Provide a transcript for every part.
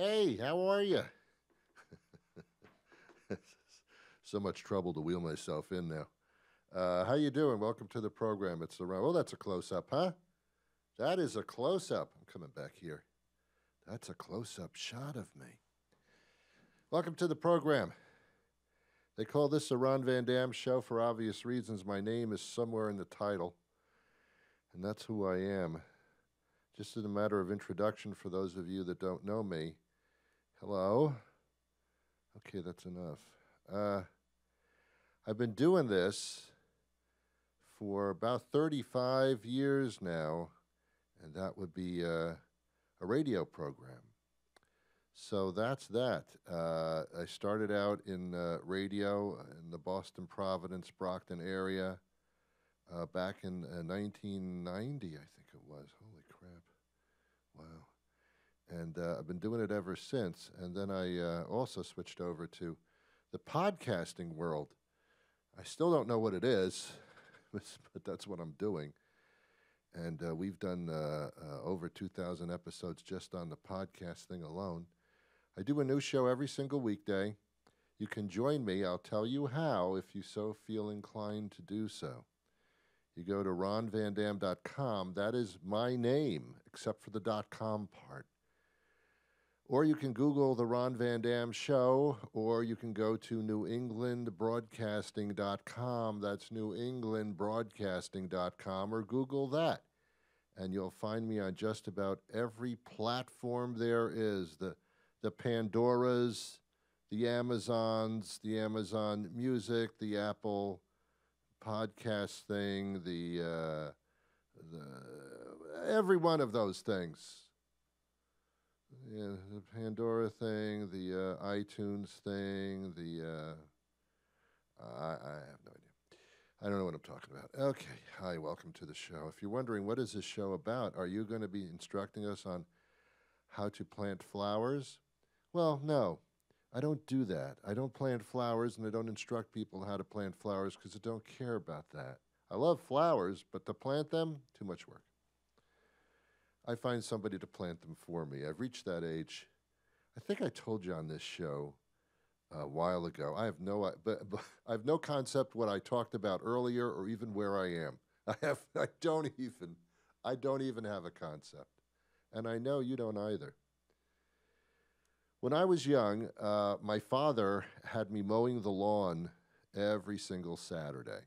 Hey, how are you? so much trouble to wheel myself in now. Uh, how you doing? Welcome to the program. It's the Ron. Oh, that's a close up, huh? That is a close up. I'm coming back here. That's a close up shot of me. Welcome to the program. They call this the Ron Van Dam show for obvious reasons. My name is somewhere in the title, and that's who I am. Just as a matter of introduction for those of you that don't know me, Hello? Okay, that's enough. Uh, I've been doing this for about 35 years now, and that would be uh, a radio program. So that's that. Uh, I started out in uh, radio in the Boston, Providence, Brockton area uh, back in 1990, uh, I think it was. Holy crap. Wow and uh, I've been doing it ever since. And then I uh, also switched over to the podcasting world. I still don't know what it is, but that's what I'm doing. And uh, we've done uh, uh, over 2,000 episodes just on the podcast thing alone. I do a new show every single weekday. You can join me. I'll tell you how if you so feel inclined to do so. You go to ronvandam.com. That is my name, except for the dot com part. Or you can Google The Ron Van Dam Show, or you can go to newenglandbroadcasting.com. That's newenglandbroadcasting.com, or Google that. And you'll find me on just about every platform there is the, the Pandoras, the Amazons, the Amazon Music, the Apple podcast thing, the, uh, the every one of those things yeah, the Pandora thing, the uh, iTunes thing, the uh, I, I, have no idea. I don't know what I'm talking about. Okay, hi, welcome to the show. If you're wondering what is this show about, are you going to be instructing us on how to plant flowers? Well, no, I don't do that. I don't plant flowers, and I don't instruct people how to plant flowers because I don't care about that. I love flowers, but to plant them, too much work. I find somebody to plant them for me. I've reached that age. I think I told you on this show uh, a while ago. I have no, but, but I have no concept what I talked about earlier or even where I am. I have, I don't even, I don't even have a concept, and I know you don't either. When I was young, uh, my father had me mowing the lawn every single Saturday,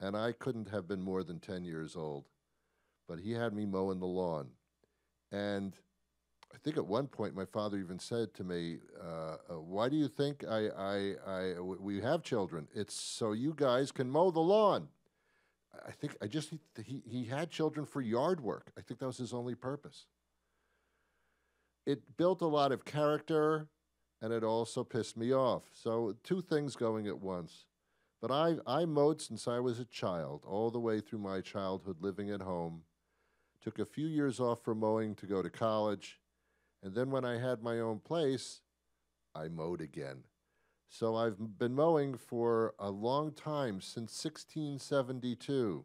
and I couldn't have been more than ten years old, but he had me mowing the lawn. And I think at one point my father even said to me, uh, uh, "Why do you think I, I, I w- we have children? It's so you guys can mow the lawn." I think I just he he had children for yard work. I think that was his only purpose. It built a lot of character, and it also pissed me off. So two things going at once. But I I mowed since I was a child, all the way through my childhood, living at home took a few years off from mowing to go to college. And then when I had my own place, I mowed again. So I've been mowing for a long time, since 1672.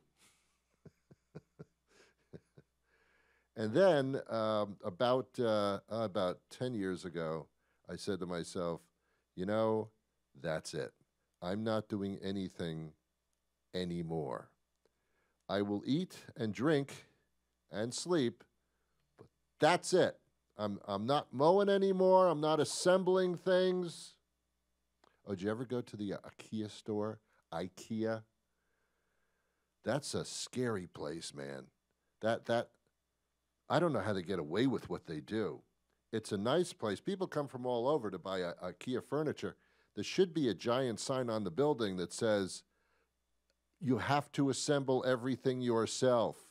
and then um, about, uh, about 10 years ago, I said to myself, you know, that's it. I'm not doing anything anymore. I will eat and drink and sleep. But that's it. I'm, I'm not mowing anymore. I'm not assembling things. Oh, did you ever go to the IKEA store? IKEA? That's a scary place, man. That that I don't know how they get away with what they do. It's a nice place. People come from all over to buy IKEA furniture. There should be a giant sign on the building that says you have to assemble everything yourself.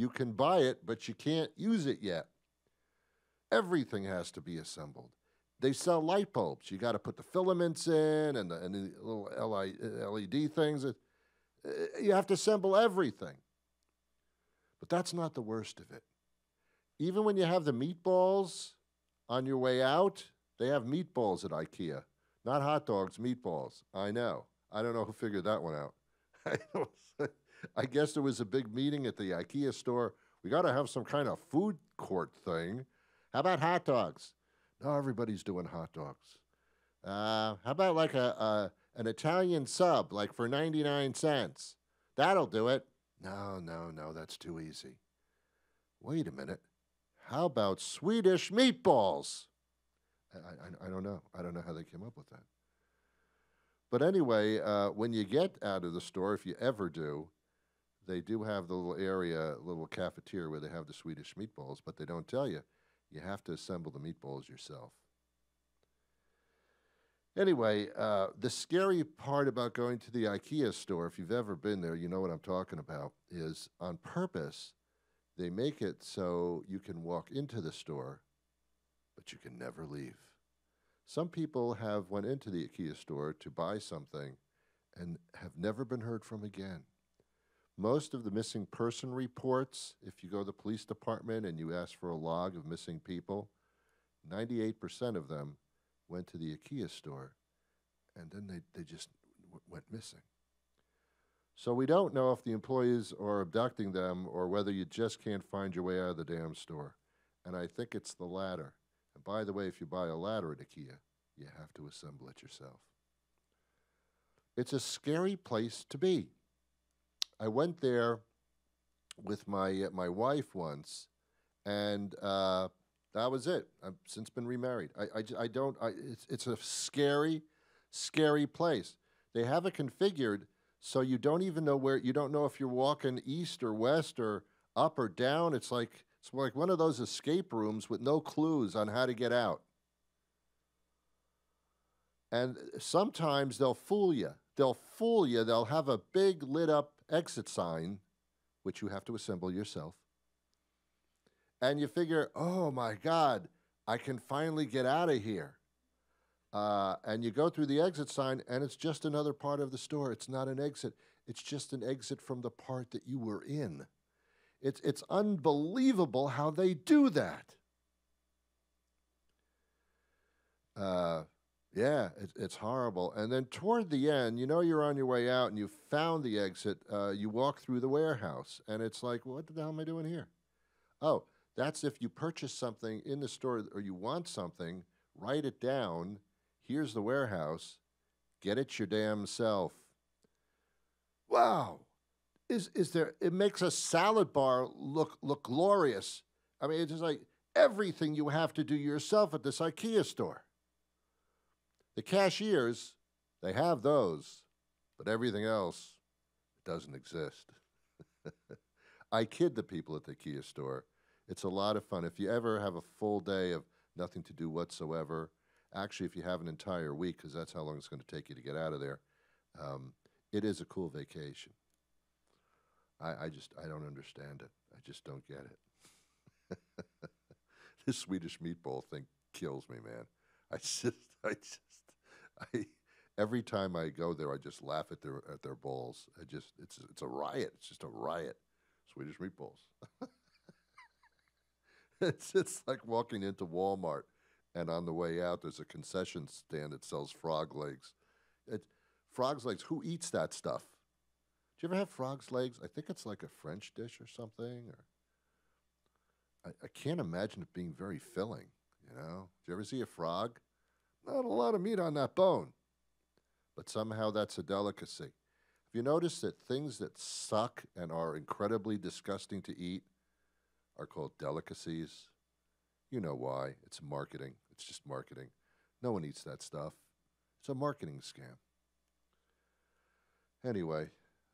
You can buy it, but you can't use it yet. Everything has to be assembled. They sell light bulbs. You got to put the filaments in and the, and the little LED things. Eh, you have to assemble everything. But that's not the worst of it. Even when you have the meatballs on your way out, they have meatballs at IKEA. Not hot dogs, meatballs. I know. I don't know who figured that one out. I guess there was a big meeting at the IKEA store. We got to have some kind of food court thing. How about hot dogs? No, everybody's doing hot dogs. Uh, how about like a, a an Italian sub, like for 99 cents? That'll do it. No, no, no, that's too easy. Wait a minute. How about Swedish meatballs? I, I, I don't know. I don't know how they came up with that. But anyway, uh, when you get out of the store, if you ever do, they do have the little area, little cafeteria where they have the Swedish meatballs, but they don't tell you. You have to assemble the meatballs yourself. Anyway, uh, the scary part about going to the IKEA store, if you've ever been there, you know what I'm talking about, is on purpose, they make it so you can walk into the store, but you can never leave. Some people have went into the IKEA store to buy something and have never been heard from again. Most of the missing person reports, if you go to the police department and you ask for a log of missing people, 98% of them went to the IKEA store and then they, they just went missing. So we don't know if the employees are abducting them or whether you just can't find your way out of the damn store. And I think it's the latter. And by the way, if you buy a ladder at IKEA, you have to assemble it yourself. It's a scary place to be. I went there with my uh, my wife once, and uh, that was it. I've since been remarried. I, I, I don't. I, it's it's a scary, scary place. They have it configured so you don't even know where you don't know if you're walking east or west or up or down. It's like it's like one of those escape rooms with no clues on how to get out. And sometimes they'll fool you. They'll fool you. They'll have a big lit up exit sign, which you have to assemble yourself. And you figure, oh my God, I can finally get out of here. Uh, and you go through the exit sign, and it's just another part of the store. It's not an exit, it's just an exit from the part that you were in. It's, it's unbelievable how they do that. Uh, yeah, it, it's horrible. And then toward the end, you know, you're on your way out and you found the exit. Uh, you walk through the warehouse, and it's like, what the hell am I doing here? Oh, that's if you purchase something in the store or you want something, write it down. Here's the warehouse. Get it your damn self. Wow. Is, is there, it makes a salad bar look, look glorious. I mean, it's just like everything you have to do yourself at this IKEA store. The cashiers, they have those, but everything else doesn't exist. I kid the people at the Kia store. It's a lot of fun. If you ever have a full day of nothing to do whatsoever, actually, if you have an entire week, because that's how long it's going to take you to get out of there, um, it is a cool vacation. I, I just, I don't understand it. I just don't get it. this Swedish meatball thing kills me, man. I just, I just I, every time I go there, I just laugh at their at their bowls. I just it's it's a riot. It's just a riot. Swedish meatballs. it's it's like walking into Walmart, and on the way out, there's a concession stand that sells frog legs. It, frogs legs. Who eats that stuff? Do you ever have frog's legs? I think it's like a French dish or something. Or I, I can't imagine it being very filling. You know? Do you ever see a frog? Not a lot of meat on that bone. But somehow that's a delicacy. Have you noticed that things that suck and are incredibly disgusting to eat are called delicacies? You know why. It's marketing. It's just marketing. No one eats that stuff. It's a marketing scam. Anyway,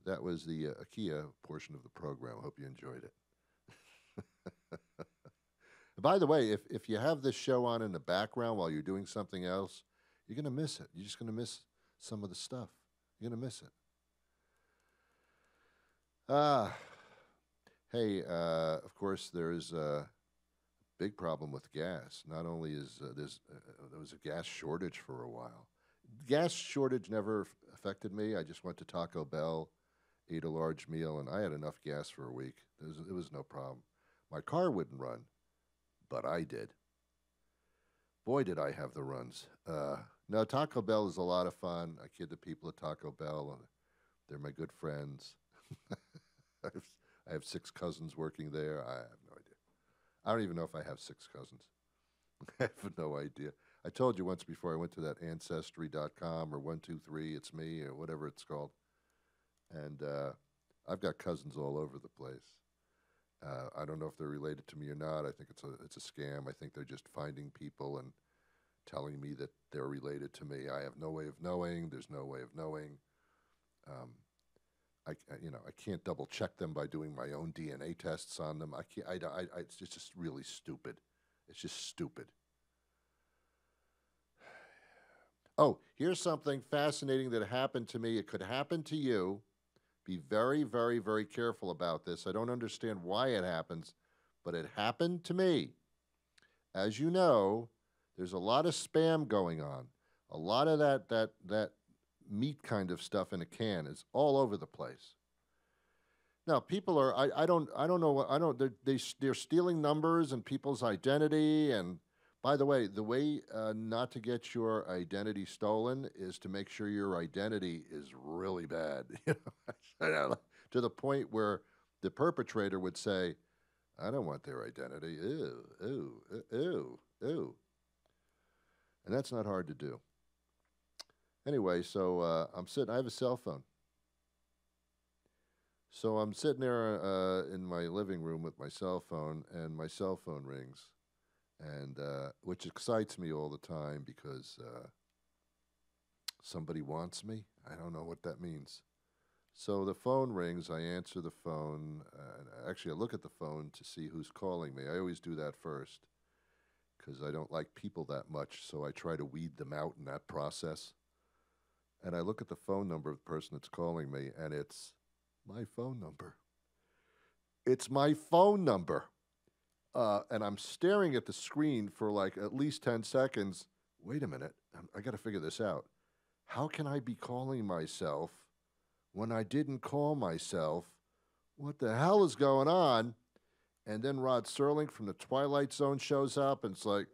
that was the uh, IKEA portion of the program. Hope you enjoyed it by the way, if, if you have this show on in the background while you're doing something else, you're going to miss it. You're just going to miss some of the stuff. You're going to miss it. Ah, uh, hey, uh, of course, there is a big problem with gas. Not only is uh, there's, uh, there was a gas shortage for a while. Gas shortage never affected me. I just went to Taco Bell, ate a large meal, and I had enough gas for a week. was, it was no problem. My car wouldn't run but I did. Boy, did I have the runs. Uh, now, Taco Bell is a lot of fun. I kid the people at Taco Bell. They're my good friends. I have six cousins working there. I have no idea. I don't even know if I have six cousins. I have no idea. I told you once before I went to that ancestry.com or 123, it's me, or whatever it's called. And uh, I've got cousins all over the place. Uh, I don't know if they're related to me or not. I think it's a it's a scam. I think they're just finding people and telling me that they're related to me. I have no way of knowing. There's no way of knowing. Um, I, you know I can't double check them by doing my own DNA tests on them. I can't. I, I, I it's just really stupid. It's just stupid. Oh, here's something fascinating that happened to me. It could happen to you. Be very, very, very careful about this. I don't understand why it happens, but it happened to me. As you know, there's a lot of spam going on. A lot of that that that meat kind of stuff in a can is all over the place. Now people are I, I don't I don't know what I don't they they're stealing numbers and people's identity and by the way, the way uh, not to get your identity stolen is to make sure your identity is really bad. to the point where the perpetrator would say, "I don't want their identity." Ew, ew, ew, ew. And that's not hard to do. Anyway, so uh, I'm sitting. I have a cell phone. So I'm sitting there uh, in my living room with my cell phone, and my cell phone rings and uh, which excites me all the time because uh, somebody wants me. I don't know what that means. So the phone rings. I answer the phone. Uh, actually, I look at the phone to see who's calling me. I always do that first because I don't like people that much. So I try to weed them out in that process. And I look at the phone number of the person that's calling me, and it's my phone number. It's my phone number uh, and I'm staring at the screen for like at least 10 seconds. Wait a minute, I got to figure this out. How can I be calling myself when I didn't call myself? What the hell is going on? And then Rod Serling from the Twilight Zone shows up and it's like,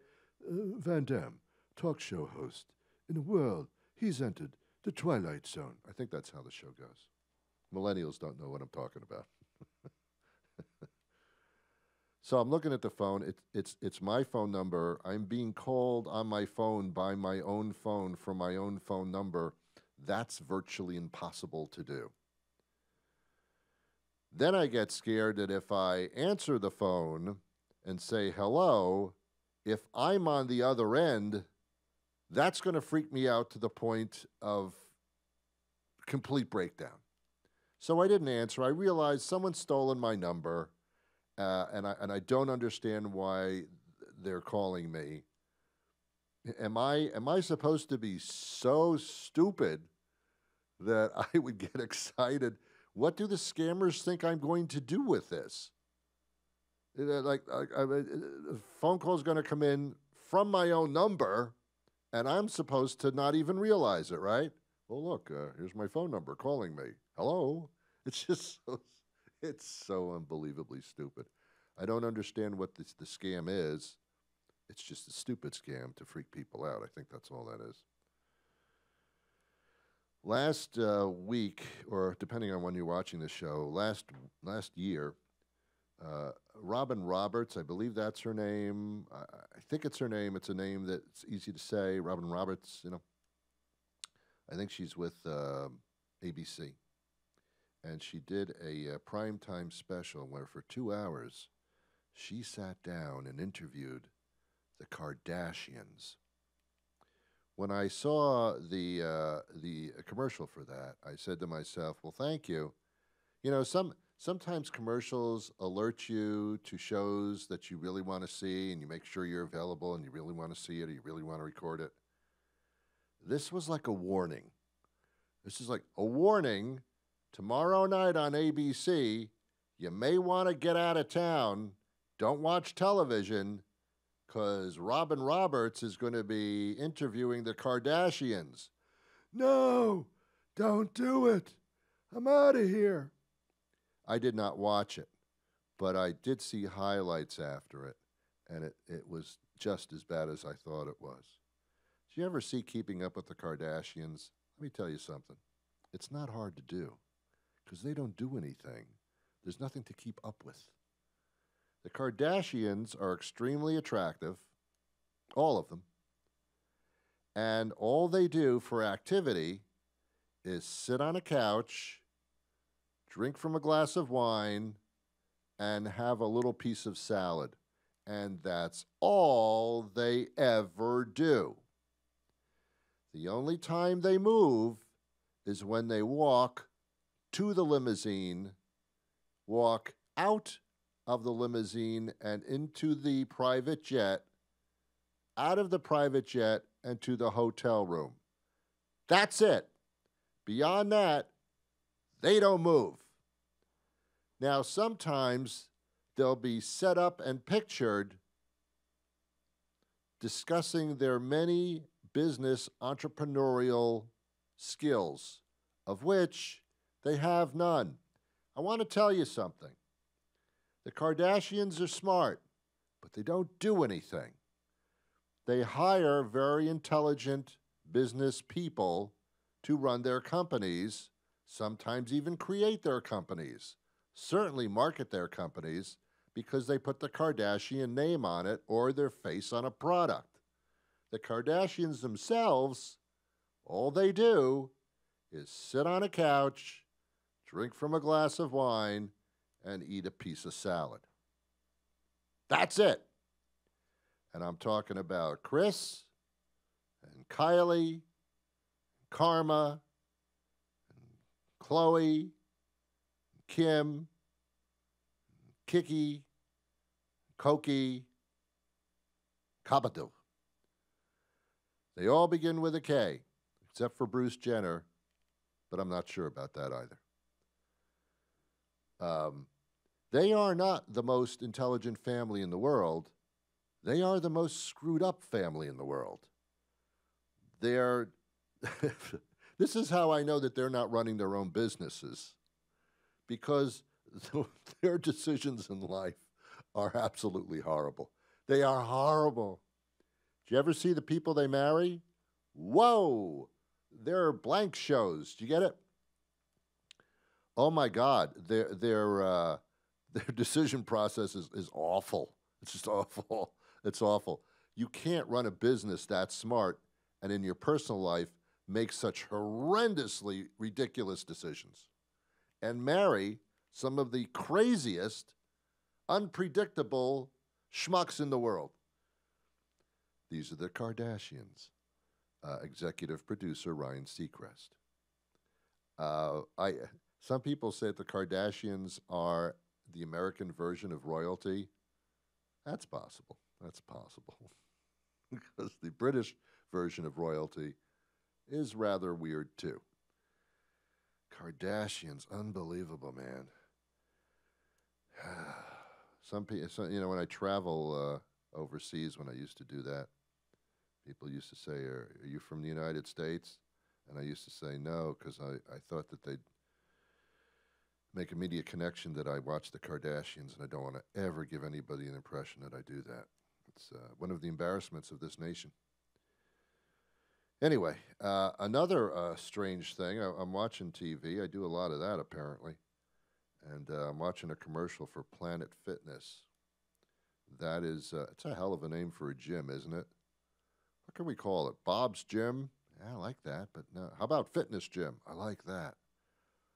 uh, Van Damme, talk show host. In a world, he's entered the Twilight Zone. I think that's how the show goes. Millennials don't know what I'm talking about. So I'm looking at the phone. It's it's it's my phone number. I'm being called on my phone by my own phone from my own phone number. That's virtually impossible to do. Then I get scared that if I answer the phone and say hello, if I'm on the other end, that's going to freak me out to the point of complete breakdown. So I didn't answer. I realized someone's stolen my number uh, and I and I don't understand why they're calling me. Am I am I supposed to be so stupid that I would get excited? What do the scammers think I'm going to do with this? Like, a phone call is going to come in from my own number, and I'm supposed to not even realize it, right? Well, oh, look, uh, here's my phone number calling me. Hello. It's just so it's so unbelievably stupid. I don't understand what this, the scam is. It's just a stupid scam to freak people out. I think that's all that is. Last uh, week, or depending on when you're watching the show, last last year, uh, Robin Roberts, I believe that's her name. I, I, think it's her name. It's a name that's easy to say. Robin Roberts, you know. I think she's with uh, um, ABC and she did a uh, primetime special where for two hours she sat down and interviewed the Kardashians. When I saw the uh, the commercial for that, I said to myself, "Well, thank you." You know, some sometimes commercials alert you to shows that you really want to see, and you make sure you're available, and you really want to see it, or you really want to record it. This was like a warning. This is like a warning Tomorrow night on ABC, you may want to get out of town. Don't watch television because Robin Roberts is going to be interviewing the Kardashians. No, don't do it. I'm out of here. I did not watch it, but I did see highlights after it, and it, it was just as bad as I thought it was. Did you ever see Keeping Up with the Kardashians? Let me tell you something. It's not hard to do because they don't do anything. There's nothing to keep up with. The Kardashians are extremely attractive, all of them. And all they do for activity is sit on a couch, drink from a glass of wine, and have a little piece of salad. And that's all they ever do. The only time they move is when they walk to the limousine, walk out of the limousine and into the private jet, out of the private jet and to the hotel room. That's it. Beyond that, they don't move. Now, sometimes they'll be set up and pictured discussing their many business entrepreneurial skills, of which they have none. I want to tell you something. The Kardashians are smart, but they don't do anything. They hire very intelligent business people to run their companies, sometimes even create their companies, certainly market their companies because they put the Kardashian name on it or their face on a product. The Kardashians themselves, all they do is sit on a couch drink from a glass of wine, and eat a piece of salad. That's it. And I'm talking about Chris and Kylie, and Karma, and Chloe, Kim, Kiki, Koki, Kabadu. They all begin with a K, except for Bruce Jenner, but I'm not sure about that either. Um, they are not the most intelligent family in the world. They are the most screwed up family in the world. They're. this is how I know that they're not running their own businesses because their decisions in life are absolutely horrible. They are horrible. Do you ever see the people they marry? Whoa, they're blank shows. Do you get it? oh my God, their their uh, their decision process is, is awful. It's just awful. It's awful. You can't run a business that smart and in your personal life make such horrendously ridiculous decisions and marry some of the craziest, unpredictable schmucks in the world. These are the Kardashians. Uh, executive producer Ryan Seacrest. Uh, I some people say the Kardashians are the American version of royalty. That's possible. That's possible. because the British version of royalty is rather weird, too. Kardashians, unbelievable, man. some people, so, you know, when I travel uh, overseas, when I used to do that, people used to say, are, are you from the United States? And I used to say no because I, I thought that they'd make a media connection that I watch the Kardashians, and I don't want to ever give anybody an impression that I do that. It's uh, one of the embarrassments of this nation. Anyway, uh, another uh, strange thing. I, am watching TV. I do a lot of that apparently, and uh, I'm watching a commercial for Planet Fitness. That is, uh, it's a hell of a name for a gym, isn't it? What can we call it? Bob's Gym. Yeah, I like that, but no. How about Fitness Gym? I like that.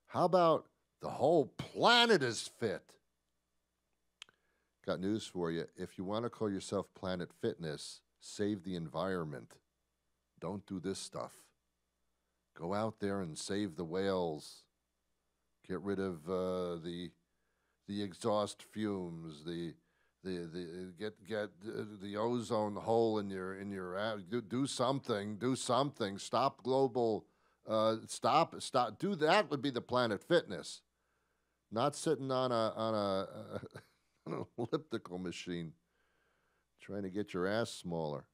How about the whole planet is fit. Got news for you. If you want to call yourself Planet Fitness, save the environment. Don't do this stuff. Go out there and save the whales. Get rid of uh, the the exhaust fumes, the the the get get uh, the ozone hole in your in your do, do something, do something. Stop global. Uh, stop stop. Do that would be the Planet Fitness. Not sitting on a on a an elliptical machine trying to get your ass smaller.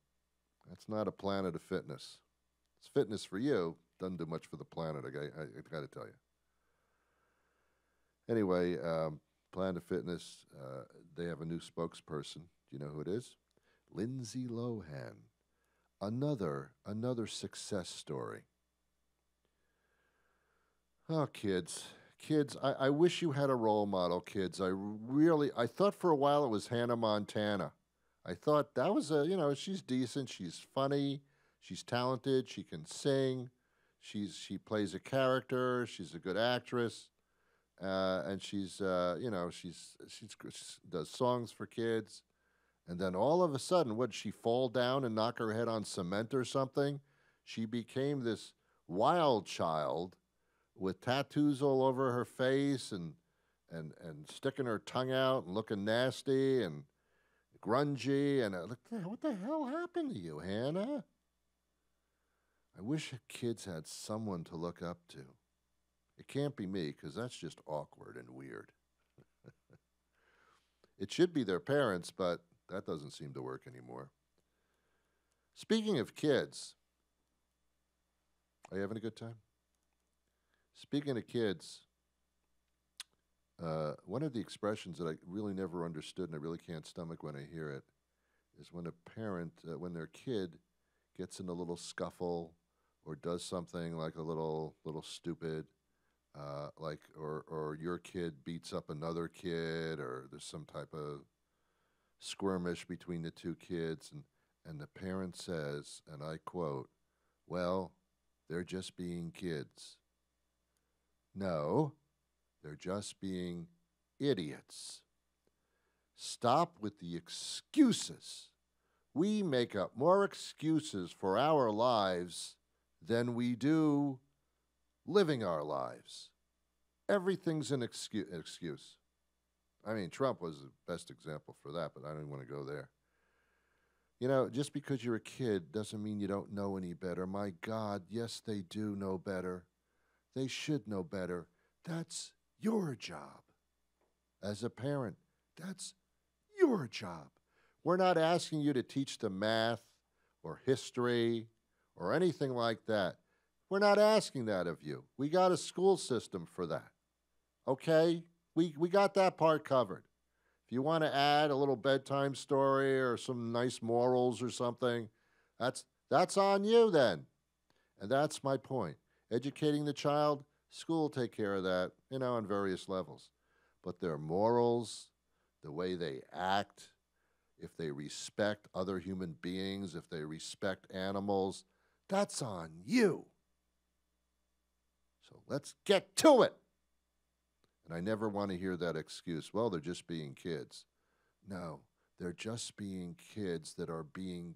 That's not a planet of fitness. It's fitness for you. Doesn't do much for the planet. I, I, I got to tell you. Anyway, um, Planet Fitness, uh, they have a new spokesperson. Do you know who it is? Lindsay Lohan. Another another success story. Oh, kids, kids, I, I wish you had a role model, kids. I really, I thought for a while it was Hannah Montana. I thought that was a, you know, she's decent, she's funny, she's talented, she can sing, she's she plays a character, she's a good actress, uh, and she's, uh, you know, she's, she's she does songs for kids. And then all of a sudden, would she fall down and knock her head on cement or something? She became this wild child with tattoos all over her face and and and sticking her tongue out and looking nasty and grungy and I uh, looked, what the hell happened to you, Hannah? I wish kids had someone to look up to. It can't be me because that's just awkward and weird. it should be their parents, but that doesn't seem to work anymore. Speaking of kids, are you having a good time? Speaking of kids, uh, one of the expressions that I really never understood and I really can't stomach when I hear it is when a parent, uh, when their kid gets in a little scuffle or does something like a little little stupid, uh, like or or your kid beats up another kid or there's some type of skirmish between the two kids and and the parent says, and I quote, "Well, they're just being kids." No, they're just being idiots. Stop with the excuses. We make up more excuses for our lives than we do living our lives. Everything's an excuse. I mean, Trump was the best example for that, but I don't want to go there. You know, just because you're a kid doesn't mean you don't know any better. My God, yes, they do know better. They should know better. That's your job. As a parent, that's your job. We're not asking you to teach them math or history or anything like that. We're not asking that of you. We got a school system for that. Okay? We, we got that part covered. If you want to add a little bedtime story or some nice morals or something, that's, that's on you then. And that's my point educating the child, school take care of that, you know, on various levels. But their morals, the way they act, if they respect other human beings, if they respect animals, that's on you. So let's get to it. And I never want to hear that excuse, well, they're just being kids. No, they're just being kids that are being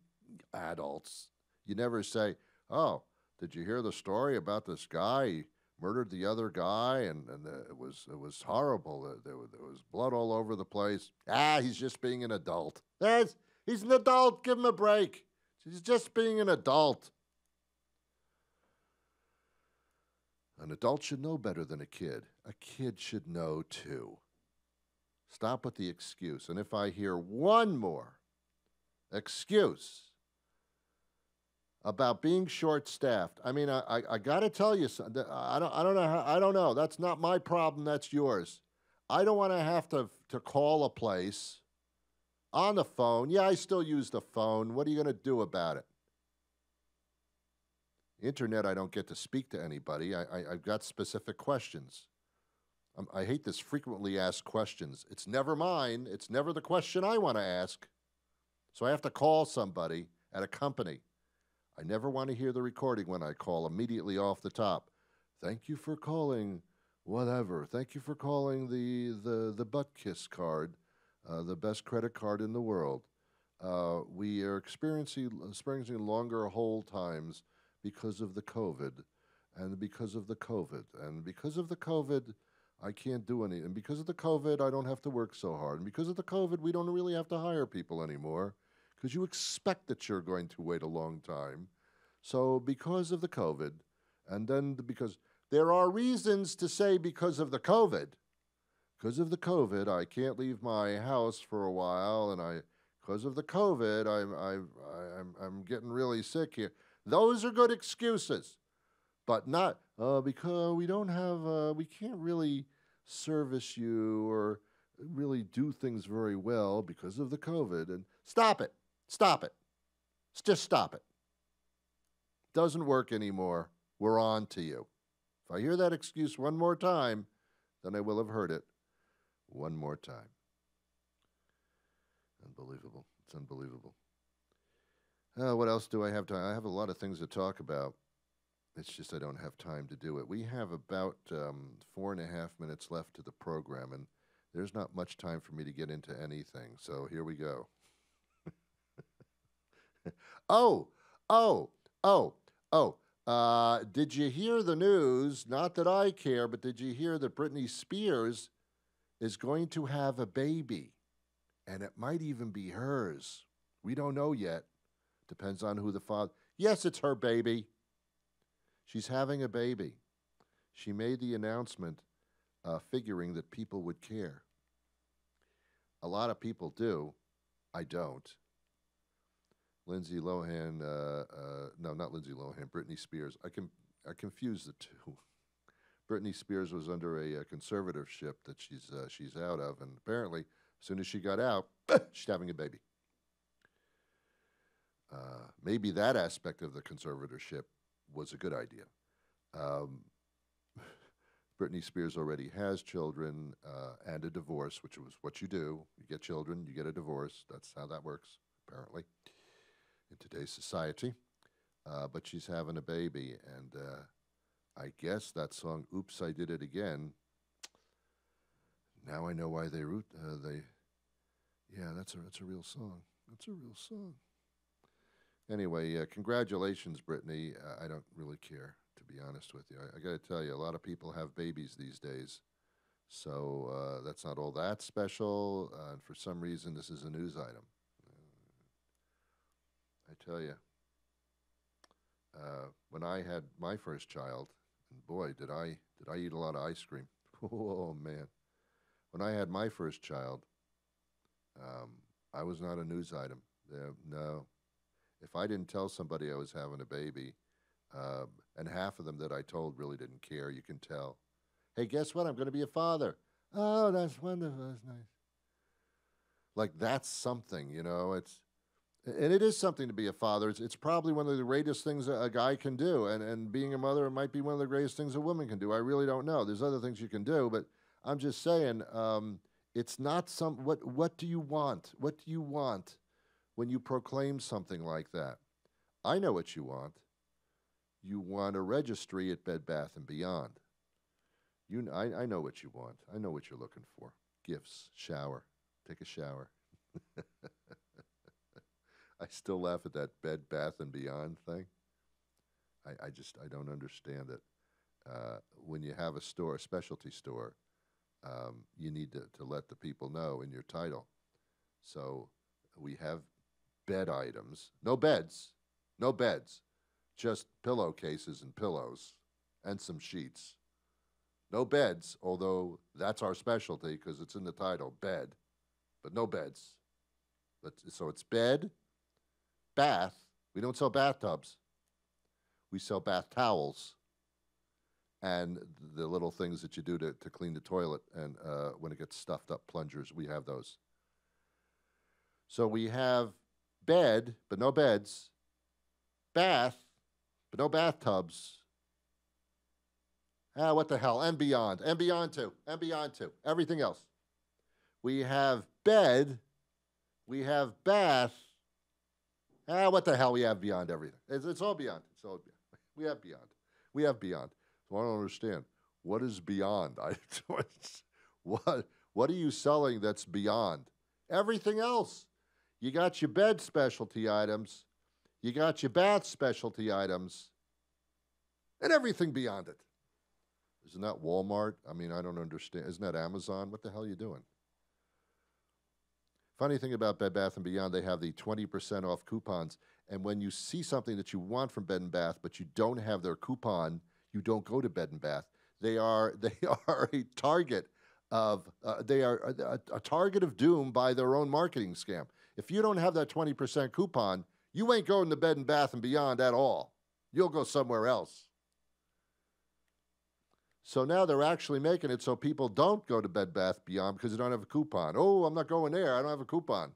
adults. You never say, oh, did you hear the story about this guy? He murdered the other guy, and, and it was it was horrible. There, was, there was blood all over the place. Ah, he's just being an adult. he's an adult. Give him a break. He's just being an adult. An adult should know better than a kid. A kid should know too. Stop with the excuse. And if I hear one more excuse, about being short-staffed. I mean, I, I, I got to tell you, something. I don't, I don't know. How, I don't know. That's not my problem. That's yours. I don't want to have to to call a place on the phone. Yeah, I still use the phone. What are you going to do about it? Internet, I don't get to speak to anybody. I, I, have got specific questions. I'm, um, I hate this frequently asked questions. It's never mine. It's never the question I want to ask. So I have to call somebody at a company. I never want to hear the recording when I call immediately off the top. Thank you for calling whatever. Thank you for calling the the the butt kiss card, uh, the best credit card in the world. Uh, we are experiencing experiencing longer hold times because of the COVID, and because of the COVID, and because of the COVID, I can't do any. And because of the COVID, I don't have to work so hard. And because of the COVID, we don't really have to hire people anymore because you expect that you're going to wait a long time. So, because of the COVID, and then because there are reasons to say because of the COVID, because of the COVID, I can't leave my house for a while, and I, because of the COVID, I'm, I, I'm, I'm getting really sick here. Those are good excuses, but not uh, because we don't have, uh, we can't really service you or really do things very well because of the COVID. And stop it. Stop it. Just stop it. Doesn't work anymore. We're on to you. If I hear that excuse one more time, then I will have heard it one more time. Unbelievable. It's unbelievable. Uh, what else do I have time? I have a lot of things to talk about. It's just I don't have time to do it. We have about um, four and a half minutes left to the program, and there's not much time for me to get into anything. So here we go. oh, oh, oh, oh. Uh, did you hear the news? Not that I care, but did you hear that Britney Spears is going to have a baby? And it might even be hers. We don't know yet. Depends on who the father. Yes, it's her baby. She's having a baby. She made the announcement uh, figuring that people would care. A lot of people do. I don't. Lindsay Lohan. Uh, uh, no, not Lindsay Lohan. Britney Spears. I can I confuse the two. Britney Spears was under a, a uh, conservatorship that she's uh, she's out of, and apparently, as soon as she got out, she's having a baby. Uh, maybe that aspect of the conservatorship was a good idea. Um, Britney Spears already has children uh, and a divorce, which was what you do. You get children, you get a divorce. That's how that works, apparently in today's society. Uh, but she's having a baby, and uh, I guess that song "Oops, I Did It Again." Now I know why they root. Uh, they, yeah, that's a that's a real song. That's a real song. Anyway, uh, congratulations, Brittany. Uh, I don't really care to be honest with you. I, I got to tell you, a lot of people have babies these days. So uh, that's not all that special. Uh, and for some reason, this is a news item. I tell you, uh, when I had my first child, and boy, did I did I eat a lot of ice cream. oh man, when I had my first child, um, I was not a news item. Uh, no, if I didn't tell somebody I was having a baby, um, and half of them that I told really didn't care, you can tell. Hey, guess what? I'm going to be a father. Oh, that's wonderful. That's nice. Like that's something, you know. It's and it is something to be a father. It's, it's probably one of the greatest things a guy can do, and and being a mother might be one of the greatest things a woman can do. I really don't know. There's other things you can do, but I'm just saying, um, it's not some. What what do you want? What do you want when you proclaim something like that? I know what you want. You want a registry at Bed Bath and Beyond. You, I, I know what you want. I know what you're looking for. Gifts, shower, take a shower. I still laugh at that Bed Bath and Beyond thing. I, I just I don't understand it. Uh, when you have a store, a specialty store, um, you need to, to let the people know in your title. So we have bed items, no beds, no beds, just pillowcases and pillows and some sheets. No beds, although that's our specialty because it's in the title, bed, but no beds. But so it's bed, bath. We don't sell bathtubs. We sell bath towels and the little things that you do to, to clean the toilet and uh, when it gets stuffed up, plungers, we have those. So we have bed, but no beds, bath, but no bathtubs. Ah, what the hell? And beyond, and beyond too, and beyond too, everything else. We have bed, we have bath, Ah, what the hell? We have beyond everything. It's, it's all beyond. It's all beyond. We have beyond. We have beyond. So I don't understand. What is beyond? I, what, what are you selling that's beyond? Everything else. You got your bed specialty items. You got your bath specialty items. And everything beyond it. Isn't that Walmart? I mean, I don't understand. Isn't that Amazon? What the hell are you doing? Funny thing about Bed Bath and Beyond, they have the 20% off coupons. And when you see something that you want from Bed and Bath, but you don't have their coupon, you don't go to Bed and Bath. They are they are a target of uh, they are uh, a, a, target of doom by their own marketing scam. If you don't have that 20% coupon, you ain't going to Bed and Bath and Beyond at all. You'll go somewhere else. So now they're actually making it so people don't go to Bed Bath Beyond because they don't have a coupon. Oh, I'm not going there. I don't have a coupon.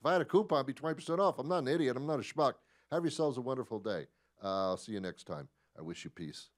If I had a coupon, it'd be 20% off. I'm not an idiot. I'm not a schmuck. Have yourselves a wonderful day. Uh, I'll see you next time. I wish you peace.